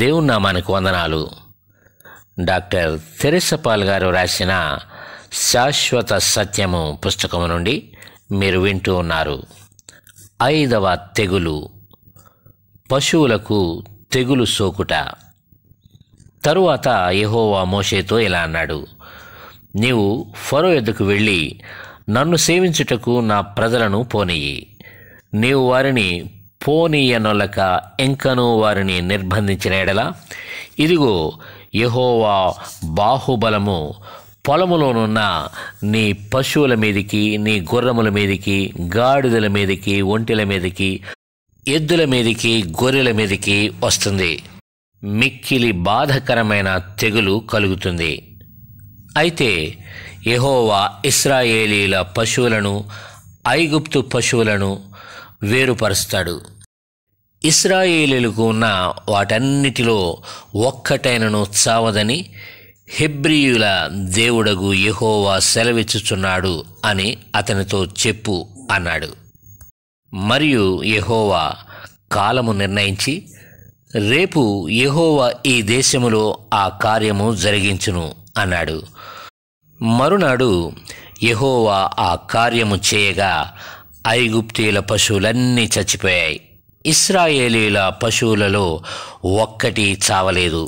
దేవుని నామానికి వందనాలు డాక్టర్ తెరసపాల్ గారు రాసిన శాశ్వత సత్యము పుస్తకం నుండి మీరు వింటూ ఉన్నారు ఐదవ తెగులు పశువులకు తెగులు సోకుట తరువాత యహోవా మోషేతో ఇలా అన్నాడు నీవు ఫరో ఎద్దుకు వెళ్ళి నన్ను సేవించుటకు నా ప్రజలను పోనియి నీవు వారిని పోనీయనొలక ఎంకనూ వారిని నిర్బంధించిన ఎడల ఇదిగో యహోవా బాహుబలము పొలములోనున్న నీ పశువుల మీదికి నీ గుర్రముల మీదికి గాడిదల మీదికి ఒంటిల మీదికి ఎద్దుల మీదికి గొర్రెల మీదికి వస్తుంది మిక్కిలి బాధకరమైన తెగులు కలుగుతుంది అయితే యహోవా ఇస్రాయేలీల పశువులను ఐగుప్తు పశువులను వేరుపరుస్తాడు ఇస్రాయేలీలకు ఉన్న వాటన్నిటిలో ఒక్కటైనను చావదని హెబ్రియుల దేవుడగు యహోవా సెలవిచ్చుచున్నాడు అని అతనితో చెప్పు అన్నాడు మరియు యహోవా కాలము నిర్ణయించి రేపు యహోవా ఈ దేశములో ఆ కార్యము జరిగించును అన్నాడు మరునాడు యహోవా ఆ కార్యము చేయగా ఐగుప్తీల పశువులన్నీ చచ్చిపోయాయి ఇస్రాయేలీల పశువులలో ఒక్కటి చావలేదు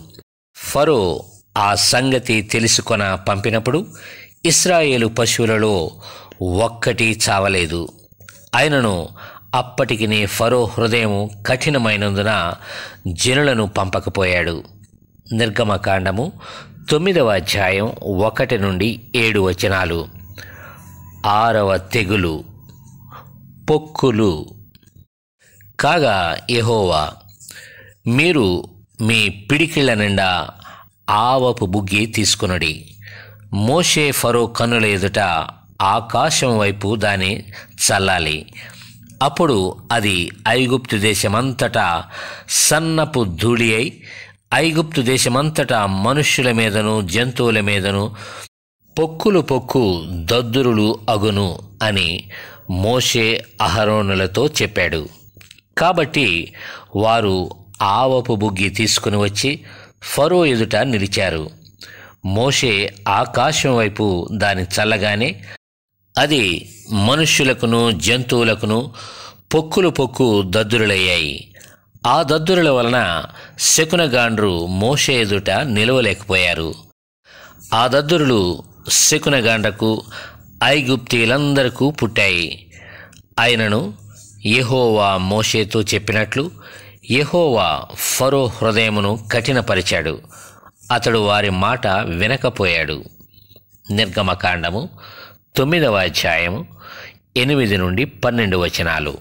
ఫరో ఆ సంగతి తెలుసుకొన పంపినప్పుడు ఇస్రాయేలు పశువులలో ఒక్కటి చావలేదు ఆయనను అప్పటికినే ఫరో హృదయం కఠినమైనందున జనులను పంపకపోయాడు నిర్గమకాండము తొమ్మిదవ అధ్యాయం ఒకటి నుండి ఏడు వచనాలు ఆరవ తెగులు పొక్కులు కాగా యహోవా మీరు మీ పిడికిళ్ల నిండా ఆవపు బుగ్గి తీసుకునడి మోషే ఫరో కన్నుల ఎదుట ఆకాశం వైపు దాన్ని చల్లాలి అప్పుడు అది ఐగుప్తు దేశమంతటా సన్నపు ధూళి అయి ఐగుప్తు దేశమంతటా మనుష్యుల మీదను జంతువుల మీదను పొక్కులు పొక్కు దద్దురులు అగును అని మోషే అహరోనులతో చెప్పాడు కాబట్టి వారు ఆవపు బుగ్గి తీసుకుని వచ్చి ఫరో ఎదుట నిలిచారు మోషే ఆకాశం వైపు దాని చల్లగానే అది మనుష్యులకును జంతువులకును పొక్కులు పొక్కు దద్దురులయ్యాయి ఆ దద్దురుల వలన శకునగాండ్రు మోషే ఎదుట నిలవలేకపోయారు ఆ దద్దురులు శకునగాండ్రకు ఐగుప్తీలందరకు పుట్టాయి ఆయనను యహోవా మోషేతో చెప్పినట్లు యహోవా ఫరో హృదయమును కఠినపరిచాడు అతడు వారి మాట వినకపోయాడు నిర్గమకాండము తొమ్మిదవ అధ్యాయము ఎనిమిది నుండి పన్నెండు వచనాలు